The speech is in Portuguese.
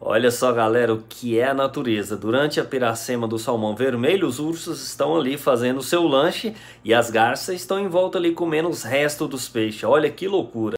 Olha só, galera, o que é a natureza. Durante a piracema do salmão vermelho, os ursos estão ali fazendo o seu lanche e as garças estão em volta ali comendo os restos dos peixes. Olha que loucura.